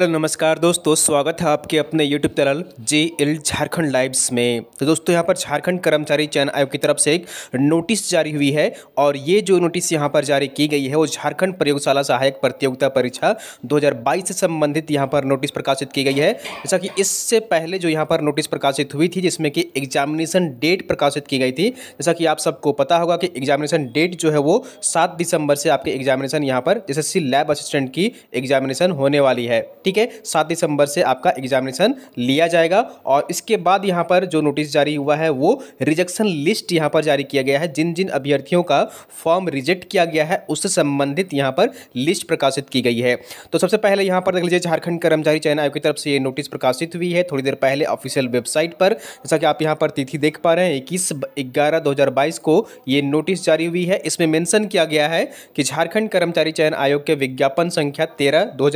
hello नमस्कार दोस्तों स्वागत है आपके अपने YouTube channel J L Jharkhand lives में तो दोस्तों यहाँ पर झारखंड कर्मचारी चयन आयोग की तरफ से एक नोटिस जारी हुई है और ये जो नोटिस यहाँ पर जारी की गई है वो झारखंड प्रयोगशाला सहायक प्रतियोगिता परीक्षा 2022 से संबंधित यहाँ पर नोटिस प्रकाशित की गई है जैसा कि इससे पहले जो यहाँ पर नोटिस प्रकाशित हुई थी जिसमें कि एग्जामिनेशन डेट प्रकाशित की गई थी जैसा कि आप सबको पता होगा कि एग्जामिनेशन डेट जो है वो सात दिसंबर से आपके एग्जामिनेशन यहाँ पर एस लैब असिस्टेंट की एग्जामिनेशन होने वाली है ठीक है सात दिसंबर से आपका एग्जामिनेशन लिया जाएगा और इसके बाद यहाँ पर जो नोटिस जारी हुआ है वो रिजेक्शन लिस्ट यहाँ पर जारी किया गया है जिन जिन अभ्यर्थियों का फॉर्म रिजेक्ट किया गया है उससे संबंधित यहाँ पर लिस्ट प्रकाशित की गई है तो सबसे पहले यहाँ पर देख लीजिए झारखंड कर्मचारी चयन आयोग की तरफ से ये नोटिस प्रकाशित हुई है थोड़ी देर पहले ऑफिशियल वेबसाइट पर जैसा कि आप यहाँ पर तिथि देख पा रहे हैं इक्कीस ग्यारह दो को ये नोटिस जारी हुई है इसमें मेंशन किया गया है कि झारखंड कर्मचारी चयन आयोग के विज्ञापन संख्या तेरह दो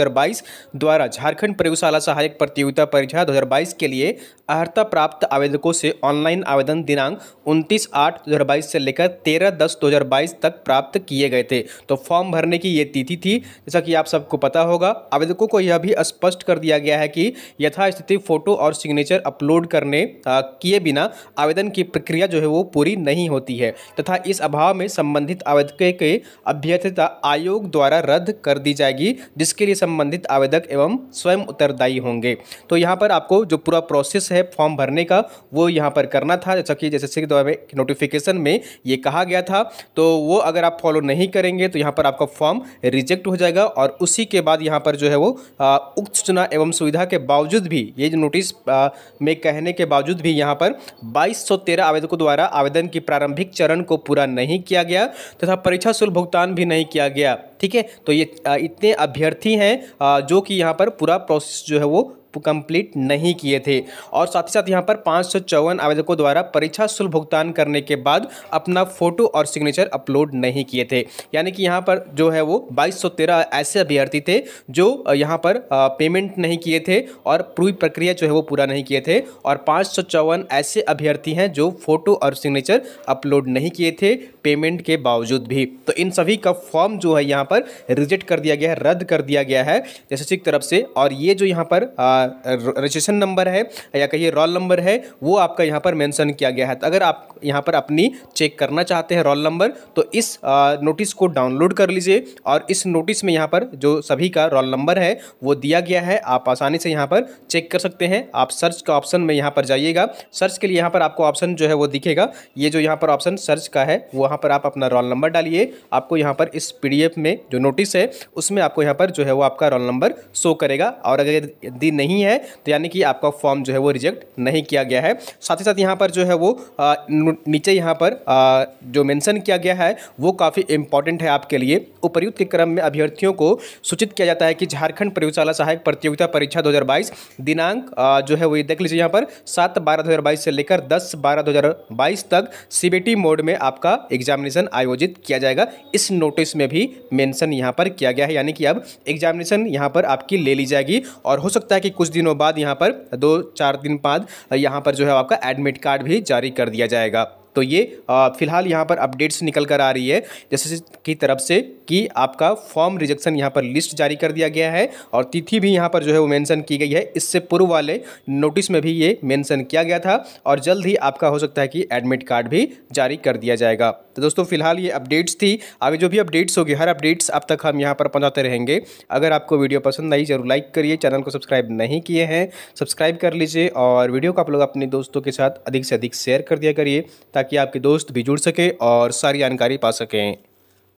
द्वारा द्वारा झारखंड प्रयोगशाला सहायक प्रतियोगिता परीक्षा 2022 के लिए अर्हता प्राप्त आवेदकों से ऑनलाइन आवेदन दिनांक 29 आठ 2022 से लेकर 13 दस 2022 तक प्राप्त किए गए थे तो फॉर्म भरने की ये तिथि थी जैसा कि आप सबको पता होगा आवेदकों को यह भी स्पष्ट कर दिया गया है कि यथास्थिति फ़ोटो और सिग्नेचर अपलोड करने किए बिना आवेदन की प्रक्रिया जो है वो पूरी नहीं होती है तथा इस अभाव में संबंधित आवेदक के अभ्यर्थता आयोग द्वारा रद्द कर दी जाएगी जिसके लिए संबंधित आवेदक एवं एवं स्वयं उत्तरदायी होंगे तो यहाँ पर आपको जो पूरा प्रोसेस है फॉर्म भरने का वो यहाँ पर करना था जैसा कि जैसे द्वारा नोटिफिकेशन में ये कहा गया था तो वो अगर आप फॉलो नहीं करेंगे तो यहाँ पर आपका फॉर्म रिजेक्ट हो जाएगा और उसी के बाद यहाँ पर जो है वो उक्त सूचना एवं सुविधा के बावजूद भी ये जो नोटिस में कहने के बावजूद भी यहाँ पर तेरह आवेदकों द्वारा आवेदन की प्रारंभिक चरण को पूरा नहीं किया गया तथा तो परीक्षा शुल्क भुगतान भी नहीं किया गया ठीक है तो ये इतने अभ्यर्थी हैं जो कि यहाँ पर पूरा प्रोसेस जो है वो कंप्लीट नहीं किए थे और साथ ही साथ यहाँ पर पाँच आवेदकों द्वारा परीक्षा शुल्क भुगतान करने के बाद अपना फोटो और सिग्नेचर अपलोड नहीं किए थे यानी कि यहाँ पर जो है वो 2213 ऐसे अभ्यर्थी थे जो यहाँ पर पेमेंट नहीं किए थे और पूरी प्रक्रिया जो है वो पूरा नहीं किए थे और पाँच ऐसे अभ्यर्थी हैं जो फोटो और सिग्नेचर अपलोड नहीं किए थे पेमेंट के बावजूद भी तो इन सभी का फॉर्म जो है यहाँ पर रिजेक्ट कर दिया गया है रद्द कर दिया गया है जैसे तरफ से और ये जो यहाँ पर आ, रजिस्ट्रेशन नंबर है या कहिए रोल नंबर है वो आपका यहाँ पर मेंशन किया गया है तो अगर आप यहाँ पर अपनी चेक करना चाहते हैं रोल नंबर तो इस नोटिस को डाउनलोड कर लीजिए और इस नोटिस में यहाँ पर जो सभी का रोल नंबर है वो दिया गया है आप आसानी से यहाँ पर चेक कर सकते हैं आप सर्च का ऑप्शन में यहाँ पर जाइएगा सर्च के लिए यहाँ पर आपको ऑप्शन जो है वो दिखेगा ये जो यहाँ पर ऑप्शन सर्च का है वहाँ पर आप अपना रोल नंबर डालिए आपको यहाँ पर इस पी में जो नोटिस है उसमें आपको यहाँ पर जो है वो आपका रोल नंबर शो करेगा और अगर यदि नहीं नहीं है तो यानी कि आपका फॉर्म जो है वो रिजेक्ट नहीं किया गया है साथ ही साथ यहाँ पर जो है वो आ, नीचे यहाँ पर आ, जो मेंशन किया गया है वो काफ़ी इंपॉर्टेंट है आपके लिए उपर्युक्त के क्रम में अभ्यर्थियों को सूचित किया जाता है कि झारखंड प्रयोगशाला सहायक प्रतियोगिता परीक्षा दो दिनांक आ, जो है वो ये देख लीजिए यहाँ पर सात बारह दो से लेकर दस बारह दो तक सी मोड में आपका एग्जामिनेशन आयोजित किया जाएगा इस नोटिस में भी मेंशन यहाँ पर किया गया है यानी कि अब एग्जामिनेशन यहाँ पर आपकी ले ली जाएगी और हो सकता है कि कुछ कुछ दिनों बाद यहाँ पर दो चार दिन बाद यहाँ पर जो है आपका एडमिट कार्ड भी जारी कर दिया जाएगा तो ये फिलहाल यहाँ पर अपडेट्स निकल कर आ रही है जैसे की तरफ से कि आपका फॉर्म रिजेक्शन यहाँ पर लिस्ट जारी कर दिया गया है और तिथि भी यहाँ पर जो है वो मेंशन की गई है इससे पूर्व वाले नोटिस में भी ये मेंशन किया गया था और जल्द ही आपका हो सकता है कि एडमिट कार्ड भी जारी कर दिया जाएगा तो दोस्तों फिलहाल ये अपडेट्स थी आगे जो भी अपडेट्स होगी हर अपडेट्स अब तक हम यहाँ पर पहुँचाते रहेंगे अगर आपको वीडियो पसंद आई जरूर लाइक करिए चैनल को सब्सक्राइब नहीं किए हैं सब्सक्राइब कर लीजिए और वीडियो को आप लोग अपने दोस्तों के साथ अधिक से अधिक शेयर कर दिया करिए ताकि ताकि आपके दोस्त भी जुड़ सकें और सारी जानकारी पा सकें